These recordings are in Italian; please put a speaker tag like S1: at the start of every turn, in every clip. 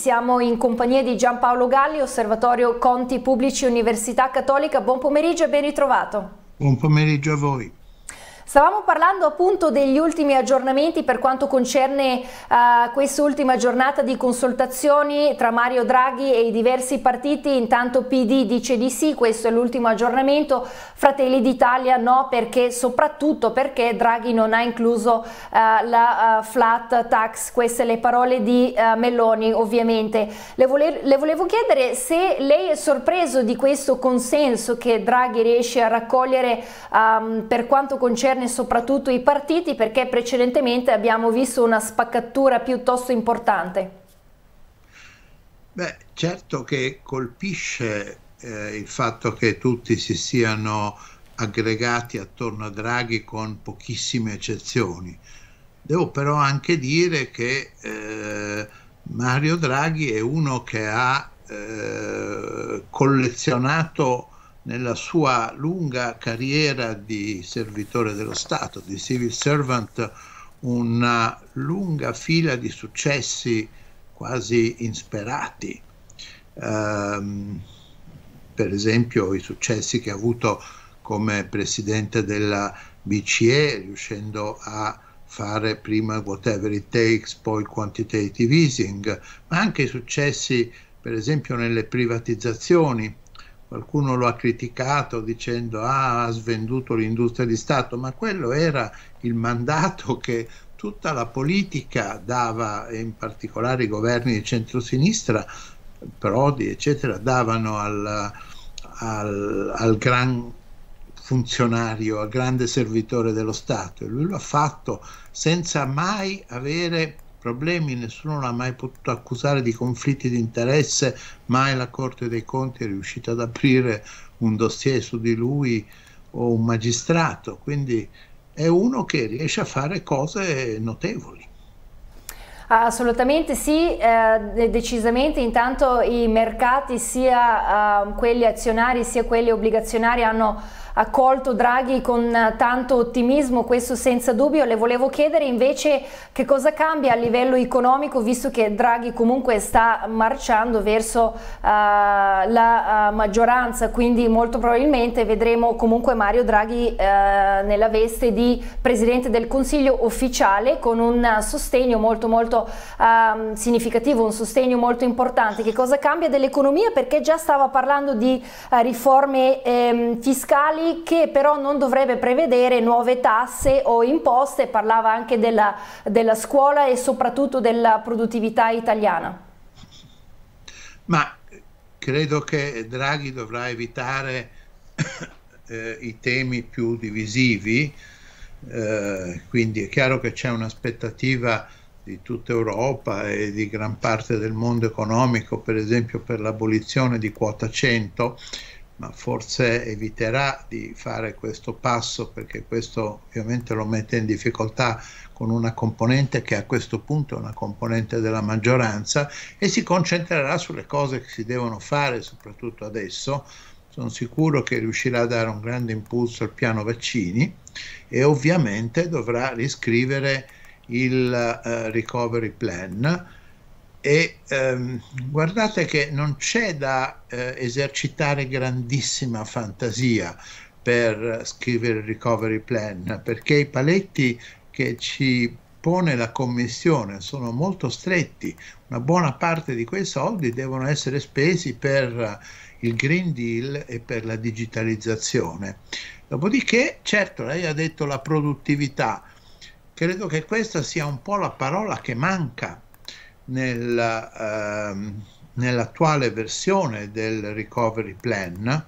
S1: siamo in compagnia di Giampaolo Galli, Osservatorio Conti Pubblici Università Cattolica. Buon pomeriggio e ben ritrovato.
S2: Buon pomeriggio a voi.
S1: Stavamo parlando appunto degli ultimi aggiornamenti per quanto concerne uh, quest'ultima giornata di consultazioni tra Mario Draghi e i diversi partiti, intanto PD dice di sì, questo è l'ultimo aggiornamento, Fratelli d'Italia no perché soprattutto perché Draghi non ha incluso uh, la uh, flat tax, queste le parole di Meloni ovviamente. Le, vole le volevo chiedere se lei è sorpreso di questo consenso che Draghi riesce a raccogliere um, per quanto concerne interne soprattutto i partiti perché precedentemente abbiamo visto una spaccatura piuttosto importante.
S2: Beh, certo che colpisce eh, il fatto che tutti si siano aggregati attorno a Draghi con pochissime eccezioni. Devo però anche dire che eh, Mario Draghi è uno che ha eh, collezionato nella sua lunga carriera di servitore dello Stato, di civil servant, una lunga fila di successi quasi insperati. Um, per esempio i successi che ha avuto come presidente della BCE, riuscendo a fare prima whatever it takes, poi quantitative easing, ma anche i successi per esempio nelle privatizzazioni qualcuno lo ha criticato dicendo ah, ha svenduto l'industria di Stato, ma quello era il mandato che tutta la politica dava, e in particolare i governi di centrosinistra, Prodi, eccetera, davano al, al, al gran funzionario, al grande servitore dello Stato e lui lo ha fatto senza mai avere problemi, nessuno l'ha mai potuto accusare di conflitti di interesse, mai la Corte dei Conti è riuscita ad aprire un dossier su di lui o un magistrato, quindi è uno che riesce a fare cose notevoli.
S1: Assolutamente sì, eh, decisamente intanto i mercati sia eh, quelli azionari sia quelli obbligazionari hanno accolto Draghi con eh, tanto ottimismo, questo senza dubbio. Le volevo chiedere invece che cosa cambia a livello economico, visto che Draghi comunque sta marciando verso uh, la uh, maggioranza, quindi molto probabilmente vedremo comunque Mario Draghi uh, nella veste di Presidente del Consiglio ufficiale con un sostegno molto molto ehm, significativo, un sostegno molto importante. Che cosa cambia dell'economia? Perché già stava parlando di riforme ehm, fiscali fiscali che però non dovrebbe prevedere nuove tasse o imposte, parlava anche della, della scuola e soprattutto della produttività italiana.
S2: Ma credo che Draghi dovrà evitare eh, i temi più divisivi, eh, quindi è chiaro che c'è un'aspettativa di tutta Europa e di gran parte del mondo economico, per esempio per l'abolizione di quota 100, ma forse eviterà di fare questo passo perché questo ovviamente lo mette in difficoltà con una componente che a questo punto è una componente della maggioranza e si concentrerà sulle cose che si devono fare, soprattutto adesso. Sono sicuro che riuscirà a dare un grande impulso al piano vaccini e ovviamente dovrà riscrivere il eh, recovery plan e ehm, guardate che non c'è da eh, esercitare grandissima fantasia per scrivere il recovery plan perché i paletti che ci pone la commissione sono molto stretti una buona parte di quei soldi devono essere spesi per il green deal e per la digitalizzazione dopodiché certo lei ha detto la produttività credo che questa sia un po' la parola che manca nella, ehm, nell'attuale versione del Recovery Plan,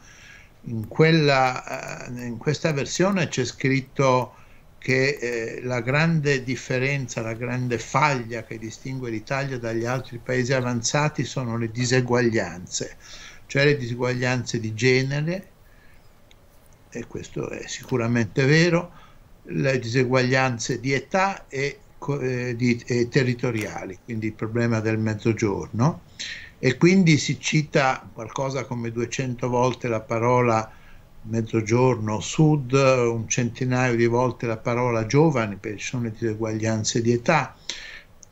S2: in, quella, eh, in questa versione c'è scritto che eh, la grande differenza, la grande faglia che distingue l'Italia dagli altri paesi avanzati sono le diseguaglianze, cioè le diseguaglianze di genere, e questo è sicuramente vero, le diseguaglianze di età e eh, di, eh, territoriali, quindi il problema del mezzogiorno, e quindi si cita qualcosa come 200 volte la parola mezzogiorno sud, un centinaio di volte la parola giovani, sono le diseguaglianze di età,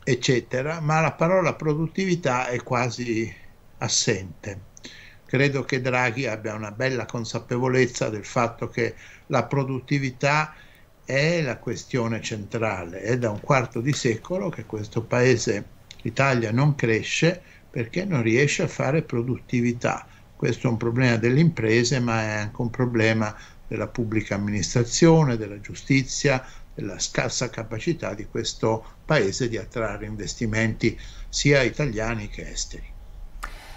S2: eccetera, ma la parola produttività è quasi assente. Credo che Draghi abbia una bella consapevolezza del fatto che la produttività è è la questione centrale. È da un quarto di secolo che questo paese, l'Italia, non cresce perché non riesce a fare produttività. Questo è un problema delle imprese, ma è anche un problema della pubblica amministrazione, della giustizia, della scarsa capacità di questo paese di attrarre investimenti sia italiani che esteri.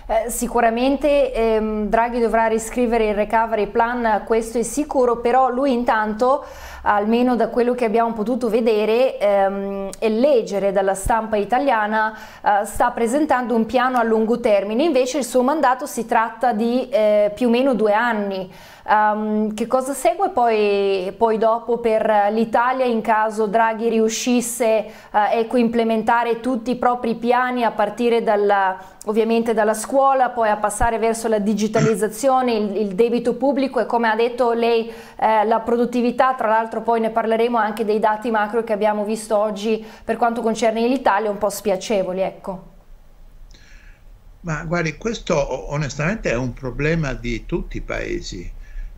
S1: Eh, sicuramente ehm, Draghi dovrà riscrivere il recovery plan, questo è sicuro, però lui intanto, almeno da quello che abbiamo potuto vedere ehm, e leggere dalla stampa italiana, eh, sta presentando un piano a lungo termine, invece il suo mandato si tratta di eh, più o meno due anni. Um, che cosa segue poi, poi dopo per l'Italia in caso Draghi riuscisse uh, ecco, implementare tutti i propri piani a partire dalla, ovviamente dalla scuola, poi a passare verso la digitalizzazione, il, il debito pubblico e come ha detto lei eh, la produttività, tra l'altro poi ne parleremo anche dei dati macro che abbiamo visto oggi per quanto concerne l'Italia, un po' spiacevoli. Ecco.
S2: Ma guardi, questo onestamente è un problema di tutti i paesi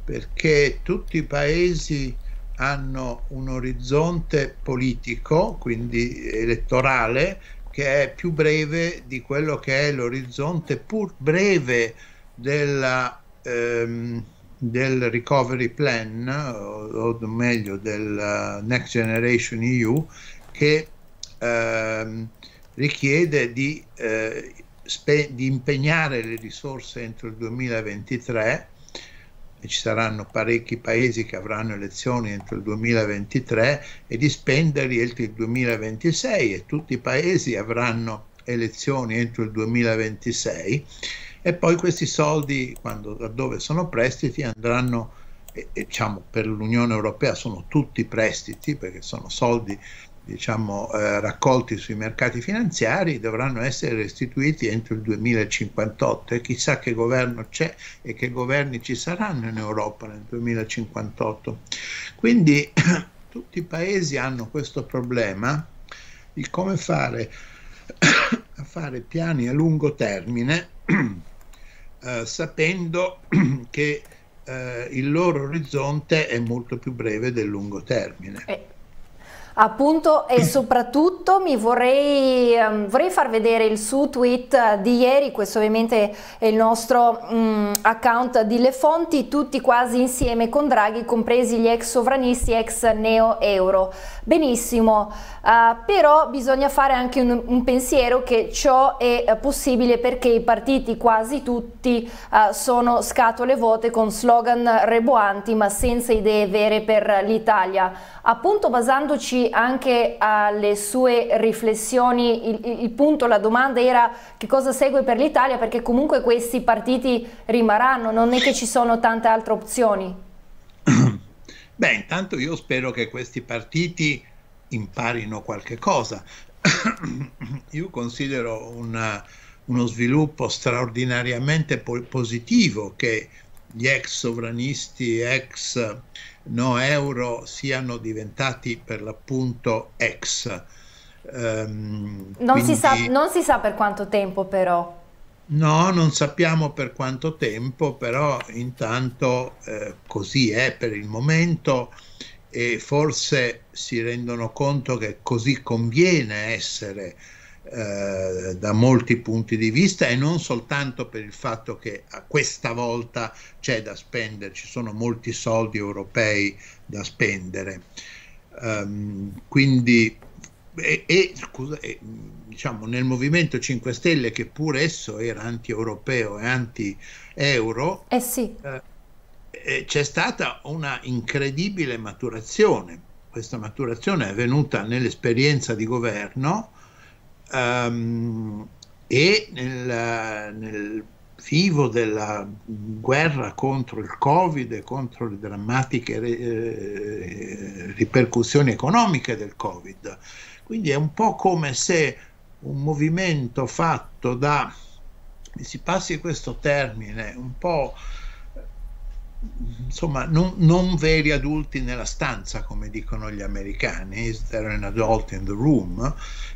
S2: perché tutti i paesi hanno un orizzonte politico, quindi elettorale, che è più breve di quello che è l'orizzonte pur breve della, ehm, del Recovery Plan, o, o meglio del eh, Next Generation EU, che ehm, richiede di, eh, spe- di impegnare le risorse entro il 2023 e ci saranno parecchi paesi che avranno elezioni entro il 2023 e di spenderli entro il 2026 e tutti i paesi avranno elezioni entro il 2026 e poi questi soldi, quando, da dove sono prestiti, andranno, eh, diciamo, per l'Unione Europea sono tutti prestiti perché sono soldi diciamo, eh, raccolti sui mercati finanziari dovranno essere restituiti entro il 2058 e chissà che governo c'è e che governi ci saranno in Europa nel 2058. Quindi tutti i paesi hanno questo problema di come fare a fare piani a lungo termine eh, sapendo che eh, il loro orizzonte è molto più breve del lungo termine.
S1: Eh, Appunto e soprattutto mi vorrei, ehm, vorrei, far vedere il suo tweet di ieri, questo ovviamente è il nostro um, account di Le Fonti, tutti quasi insieme con Draghi, compresi gli ex sovranisti, ex neo-euro. Benissimo, uh, però bisogna fare anche un, un, pensiero che ciò è possibile perché i partiti quasi tutti uh, sono scatole vuote con slogan reboanti ma senza idee vere per l'Italia. Appunto basandoci anche alle sue riflessioni, il, il punto, la domanda era che cosa segue per l'Italia, perché comunque questi partiti rimarranno, non è che ci sono tante altre opzioni.
S2: Beh, intanto io spero che questi partiti imparino qualche cosa. io considero una, uno sviluppo straordinariamente po positivo che gli ex sovranisti, ex no euro siano diventati per l'appunto ex. Um,
S1: non, quindi... si sa, non si sa per quanto tempo però.
S2: No, non sappiamo per quanto tempo, però intanto eh, così è per il momento e forse si rendono conto che così conviene essere eh, da molti punti di vista e non soltanto per il fatto che questa volta c'è da spendere, ci sono molti soldi europei da spendere. Um, quindi, e, e, scusa, e, diciamo, nel Movimento 5 Stelle, che pur esso era anti-europeo e anti-euro, eh sì. eh, eh c'è stata una incredibile maturazione. Questa maturazione è venuta nell'esperienza di governo Um, e nel, nel vivo della guerra contro il Covid e contro le drammatiche eh, ripercussioni economiche del Covid. Quindi è un po' come se un movimento fatto da, mi si passi questo termine, un po' insomma, non, non, veri adulti nella stanza, come dicono gli americani, is there an adult in the room,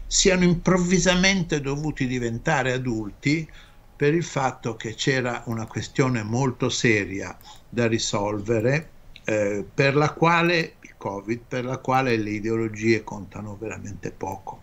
S2: siano improvvisamente dovuti diventare adulti per il fatto che c'era una questione molto seria da risolvere, eh, per la quale il Covid, per la quale le ideologie contano veramente poco.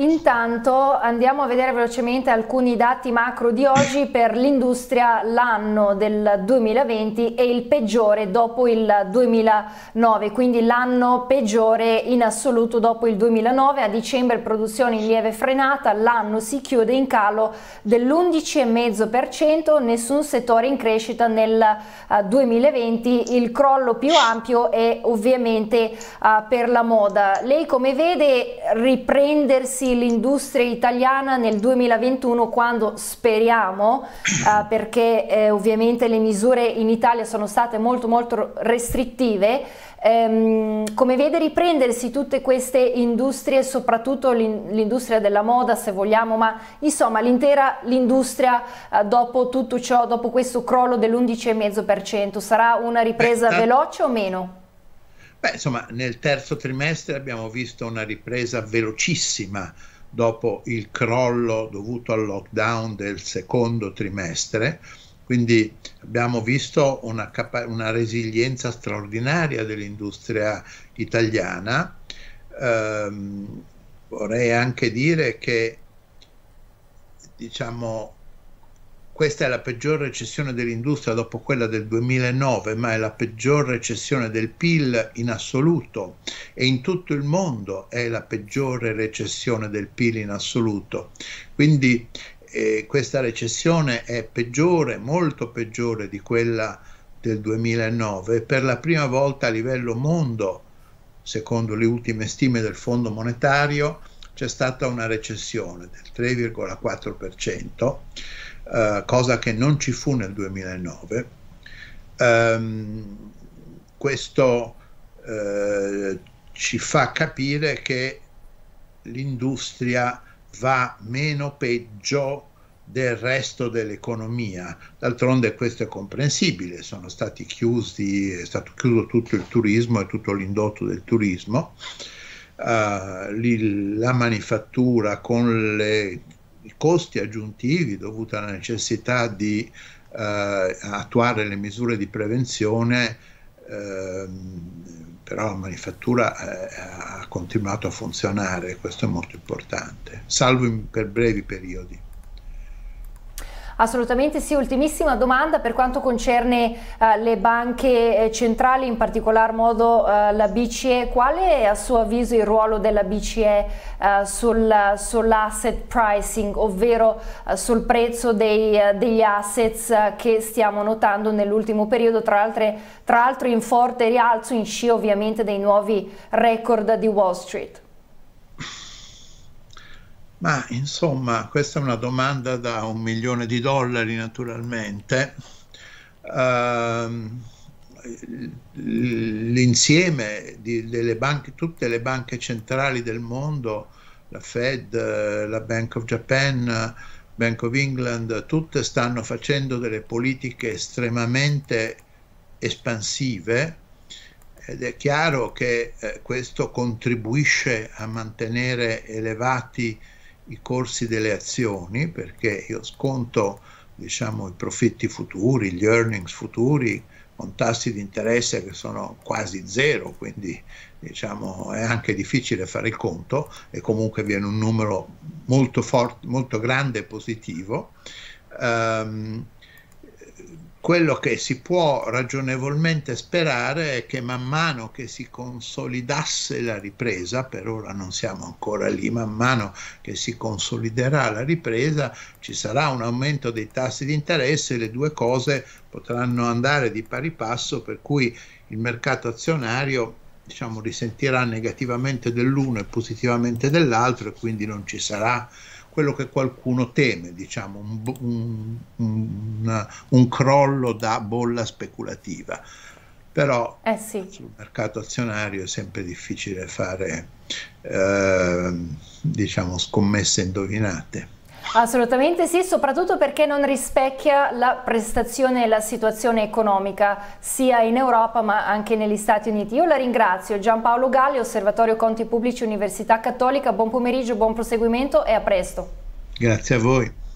S1: Intanto andiamo a vedere velocemente alcuni dati macro di oggi per l'industria l'anno del 2020 è il peggiore dopo il 2009, quindi l'anno peggiore in assoluto dopo il 2009, a dicembre produzione in lieve frenata, l'anno si chiude in calo dell'11,5%, nessun settore in crescita nel 2020, eh, il crollo più ampio è ovviamente eh, per la moda. Lei come vede riprendersi ragazzi l'industria italiana nel 2021 quando speriamo, eh, perché eh, ovviamente le misure in Italia sono state molto molto restrittive, ehm, come vede riprendersi tutte queste industrie, soprattutto l'industria della moda se vogliamo, ma insomma l'intera industria eh, dopo tutto ciò, dopo questo crollo dell'11,5%, sarà una ripresa veloce o meno?
S2: Beh, insomma, nel terzo trimestre abbiamo visto una ripresa velocissima dopo il crollo dovuto al lockdown del secondo trimestre, quindi abbiamo visto una, capa- una resilienza straordinaria dell'industria italiana. Ehm, vorrei anche dire che diciamo, questa è la peggior recessione dell'industria dopo quella del 2009, ma è la peggior recessione del PIL in assoluto e in tutto il mondo è la peggiore recessione del PIL in assoluto. Quindi eh, questa recessione è peggiore, molto peggiore di quella del 2009 e per la prima volta a livello mondo, secondo le ultime stime del Fondo monetario, c'è stata una recessione del 3,4% eh, cosa che non ci fu nel 2009. Um, ehm, questo eh, ci fa capire che l'industria va meno peggio del resto dell'economia. D'altronde questo è comprensibile, sono stati chiusi, è stato chiuso tutto il turismo e tutto l'indotto del turismo. Uh, la manifattura con le i costi aggiuntivi dovuti alla necessità di eh, attuare le misure di prevenzione, eh, però la manifattura eh, ha continuato a funzionare, questo è molto importante, salvo in, per brevi periodi.
S1: Assolutamente sì, ultimissima domanda per quanto concerne eh, le banche eh, centrali, in particolar modo eh, la BCE, qual è a suo avviso il ruolo della BCE eh, sul, sull'asset pricing, ovvero eh, sul prezzo dei, eh, degli assets che stiamo notando nell'ultimo periodo, tra, l'altro in forte rialzo in sci ovviamente dei nuovi record di Wall Street?
S2: Ma insomma, questa è una domanda da un milione di dollari naturalmente. Uh, l'insieme di, delle banche, tutte le banche centrali del mondo, la Fed, la Bank of Japan, Bank of England, tutte stanno facendo delle politiche estremamente espansive ed è chiaro che eh, questo contribuisce a mantenere elevati i corsi delle azioni perché io sconto diciamo, i profitti futuri, gli earnings futuri con tassi di interesse che sono quasi zero, quindi diciamo, è anche difficile fare il conto e comunque viene un numero molto, forte, molto grande e positivo. Um, quello che si può ragionevolmente sperare è che man mano che si consolidasse la ripresa, per ora non siamo ancora lì, man mano che si consoliderà la ripresa ci sarà un aumento dei tassi di interesse e le due cose potranno andare di pari passo, per cui il mercato azionario diciamo, risentirà negativamente dell'uno e positivamente dell'altro e quindi non ci sarà quello che qualcuno teme, diciamo, un, un, un, un crollo da bolla speculativa. Però
S1: eh sì. sul
S2: mercato azionario è sempre difficile fare eh, diciamo, scommesse indovinate.
S1: Assolutamente sì, soprattutto perché non rispecchia la prestazione e la situazione economica sia in Europa ma anche negli Stati Uniti. Io la ringrazio, Giampaolo Galli, Osservatorio Conti Pubblici Università Cattolica, buon pomeriggio, buon proseguimento e a presto.
S2: Grazie a voi.